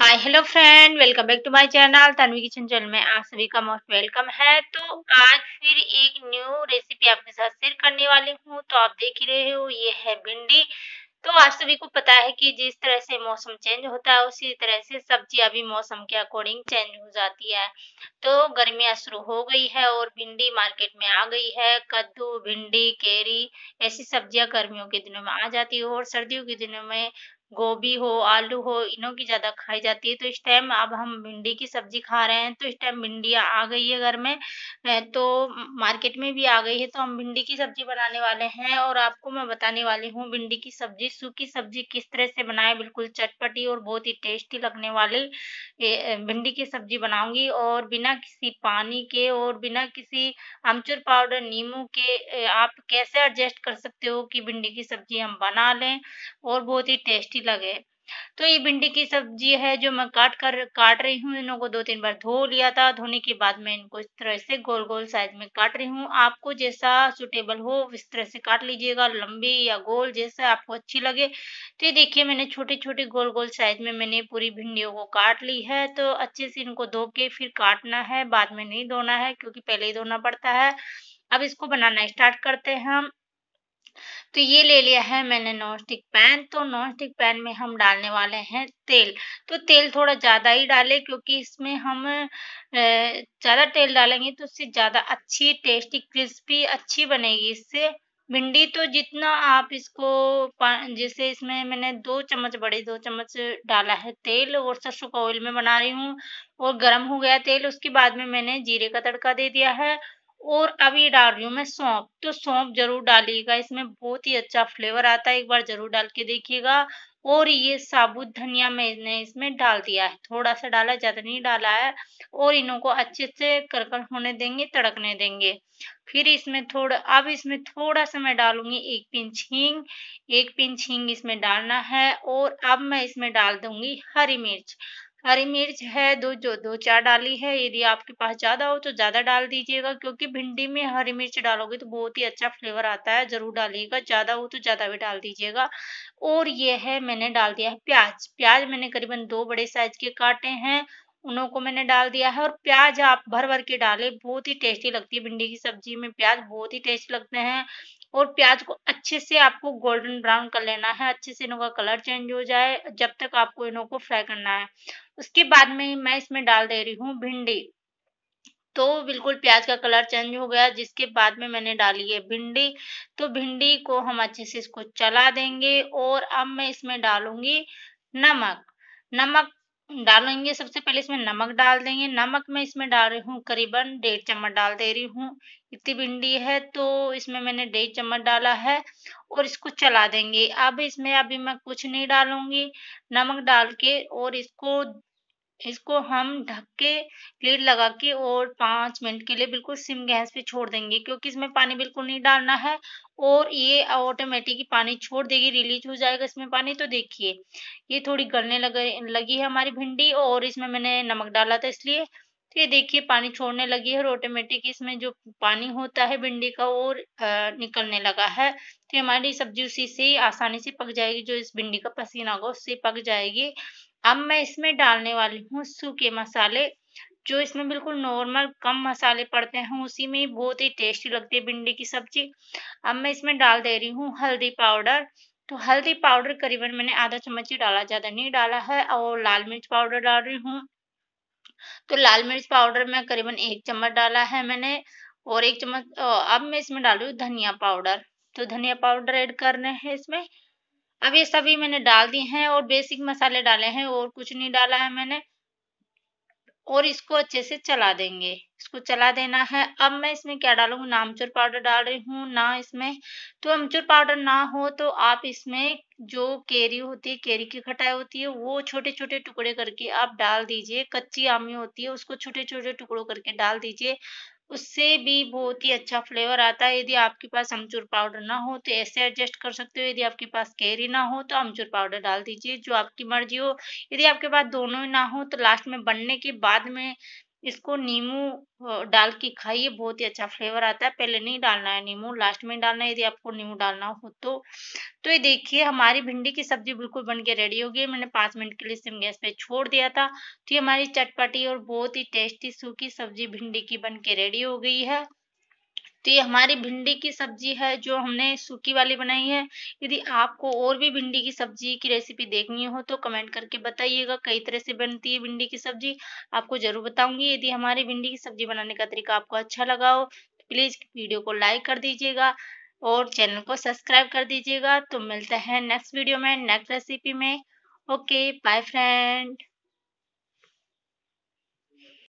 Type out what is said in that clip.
hi hello friend welcome back to my channel Tanvi kitchen channel में आप सभी का मोस्ट वेलकम है तो आज फिर एक न्यू रेसिपी आपके साथ शेयर करने वाली हूँ तो आप देख ही रहे हो ये है भिंडी तो आप सभी को पता है कि जिस तरह से मौसम चेंज होता है उसी तरह से सब्जियां भी मौसम के अकॉर्डिंग चेंज हो जाती है तो गर्मियां शुरू हो गई है और भिंडी मार्केट में आ गई है कद्दू भिंडी केरी ऐसी सब्जियां गर्मियों के दिनों में आ जाती है और सर्दियों के दिनों में गोभी हो आलू हो इनों की ज़्यादा खाई जाती है तो इस टाइम अब हम भिंडी की सब्जी खा रहे हैं तो इस टाइम भिंडी आ गई है घर में तो मार्केट में भी आ गई है तो हम भिंडी की सब्जी बनाने वाले हैं और आपको मैं बताने वाली हूँ भिंडी की सब्जी सूखी सब्जी किस तरह से बनाए बिल्कुल चटपटी और बहुत ही टेस्टी लगने वाली भिंडी की सब्जी बनाऊंगी और बिना किसी पानी के और बिना किसी अमचूर पाउडर नींबू के आप कैसे एडजस्ट कर सकते हो कि भिंडी की सब्जी हम बना लें और बहुत ही टेस्टी अच्छी लगे तो ये भिंडी की सब्जी है जो मैं काट कर काट रही हूँ इन्हों को दो तीन बार धो लिया था धोने के बाद मैं इनको इस तरह से गोल गोल साइज में काट रही हूँ आपको जैसा सुटेबल हो इस तरह से काट लीजिएगा लंबी या गोल जैसा आपको अच्छी लगे तो ये देखिए मैंने छोटे छोटे गोल गोल साइज में मैंने पूरी भिंडियों को काट ली है तो अच्छे से इनको धो के फिर काटना है बाद में नहीं धोना है क्योंकि पहले ही धोना पड़ता है अब इसको बनाना स्टार्ट करते हैं हम तो ये ले लिया है मैंने नॉनस्टिक पैन तो नॉनस्टिक पैन में हम डालने वाले हैं तेल तो तेल थोड़ा ज़्यादा ही डालें क्योंकि इसमें हम ज़्यादा तेल डालेंगे तो उससे ज़्यादा अच्छी टेस्टी क्रिस्पी अच्छी बनेगी इससे भिंडी तो जितना आप इसको जैसे इसमें मैंने दो चम्मच बड़े दो चम्मच डाला है तेल और सरसों का ऑयल में बना रही हूँ और गर्म हो गया तेल उसके बाद में मैंने जीरे का तड़का दे दिया है और अभी डाल रही हूँ मैं सौंप तो सौंप जरूर डालिएगा इसमें बहुत ही अच्छा फ्लेवर आता है एक बार जरूर डाल के देखिएगा और ये साबुत धनिया मैंने इसमें डाल दिया है थोड़ा सा डाला ज़्यादा नहीं डाला है और इन्हों को अच्छे से करकल होने देंगे तड़कने देंगे फिर इसमें थोड़ा अब इसमें थोड़ा सा मैं डालूंगी एक पिंच हींग एक पिंच हींग इसमें डालना है और अब मैं इसमें डाल दूंगी हरी मिर्च हरी मिर्च है दो जो दो चार डाली है यदि आपके पास ज़्यादा हो तो ज़्यादा डाल दीजिएगा क्योंकि भिंडी में हरी मिर्च डालोगे तो बहुत ही अच्छा फ्लेवर आता है ज़रूर डालिएगा ज़्यादा हो तो ज़्यादा भी डाल दीजिएगा और ये है मैंने डाल दिया है प्याज प्याज मैंने करीबन दो बड़े साइज के काटे हैं उनको को मैंने डाल दिया है और प्याज आप भर भर के डालें बहुत ही टेस्टी लगती है भिंडी की सब्जी में प्याज बहुत ही टेस्टी लगते हैं और प्याज को अच्छे से आपको गोल्डन ब्राउन कर लेना है अच्छे से इनका कलर चेंज हो जाए जब तक आपको इनों को फ्राई करना है उसके बाद में मैं इसमें डाल दे रही हूँ भिंडी तो बिल्कुल प्याज का कलर चेंज हो गया जिसके बाद में मैंने डाली है भिंडी तो भिंडी को हम अच्छे से इसको चला देंगे और अब मैं इसमें डालूंगी नमक नमक डालेंगे सबसे पहले इसमें नमक डाल देंगे नमक मैं इसमें डाल रही हूँ करीबन डेढ़ चम्मच डाल दे रही हूँ इतनी भिंडी है तो इसमें मैंने डेढ़ चम्मच डाला है और इसको चला देंगे अब इसमें अभी मैं कुछ नहीं डालूंगी नमक डाल के और इसको इसको हम ढक के लीड लगा के और पांच मिनट के लिए बिल्कुल सिम गैस पे छोड़ देंगे क्योंकि इसमें पानी बिल्कुल नहीं डालना है और ये ऑटोमेटिक पानी छोड़ देगी रिलीज हो जाएगा इसमें पानी तो देखिए ये थोड़ी गलने लग लगी है हमारी भिंडी और इसमें मैंने नमक डाला था इसलिए तो ये देखिए पानी छोड़ने लगी है और ऑटोमेटिक इसमें जो पानी होता है भिंडी का और निकलने लगा है तो हमारी सब्जी उसी से आसानी से पक जाएगी जो इस भिंडी का पसीना होगा उससे पक जाएगी अब मैं इसमें डालने वाली हूँ सूखे मसाले जो इसमें बिल्कुल नॉर्मल कम मसाले पड़ते हैं उसी में बहुत ही टेस्टी लगती है भिंडी की सब्जी अब मैं इसमें डाल दे रही हूँ हल्दी पाउडर तो हल्दी पाउडर करीबन मैंने आधा चम्मच ही डाला ज़्यादा नहीं डाला है और लाल मिर्च पाउडर डाल रही हूँ तो लाल मिर्च पाउडर में करीबन एक चम्मच डाला है मैंने और एक चम्मच अब मैं इसमें डाल रही हूँ धनिया पाउडर तो धनिया पाउडर ऐड करना है इसमें अब ये सभी मैंने डाल दी हैं और बेसिक मसाले डाले हैं और कुछ नहीं डाला है मैंने और इसको अच्छे से चला देंगे इसको चला देना है अब मैं इसमें क्या डालूंगी नामचूर पाउडर डाल रही हूँ ना इसमें तो अमचूर पाउडर ना हो तो आप इसमें जो केरी होती है केरी की खटाई होती है वो छोटे छोटे टुकड़े करके आप डाल दीजिए कच्ची आमी होती है उसको छोटे छोटे टुकड़ों करके डाल दीजिए उससे भी बहुत ही अच्छा फ्लेवर आता है यदि आपके पास अमचूर पाउडर ना हो तो ऐसे एडजस्ट कर सकते हो यदि आपके पास कैरी ना हो तो अमचूर पाउडर डाल दीजिए जो आपकी मर्जी हो यदि आपके पास दोनों ही ना हो तो लास्ट में बनने के बाद में इसको नींबू डाल के खाइए बहुत ही अच्छा फ्लेवर आता है पहले नहीं डालना है नींबू लास्ट में डालना है यदि आपको नींबू डालना हो तो तो ये देखिए हमारी भिंडी की सब्जी बिल्कुल बन के रेडी हो गई मैंने पाँच मिनट के लिए सिम गैस पे छोड़ दिया था तो ये हमारी चटपटी और बहुत ही टेस्टी सूखी सब्जी भिंडी की बन के रेडी हो गई है तो ये हमारी भिंडी की सब्जी है जो हमने सूखी वाली बनाई है यदि आपको और भी भिंडी की सब्जी की रेसिपी देखनी हो तो कमेंट करके बताइएगा कई तरह से बनती है भिंडी की सब्जी आपको जरूर बताऊंगी यदि हमारी भिंडी की सब्जी बनाने का तरीका आपको अच्छा लगा हो तो प्लीज वीडियो को लाइक कर दीजिएगा और चैनल को सब्सक्राइब कर दीजिएगा तो मिलता है नेक्स्ट वीडियो में नेक्स्ट रेसिपी में ओके बाय फ्रेंड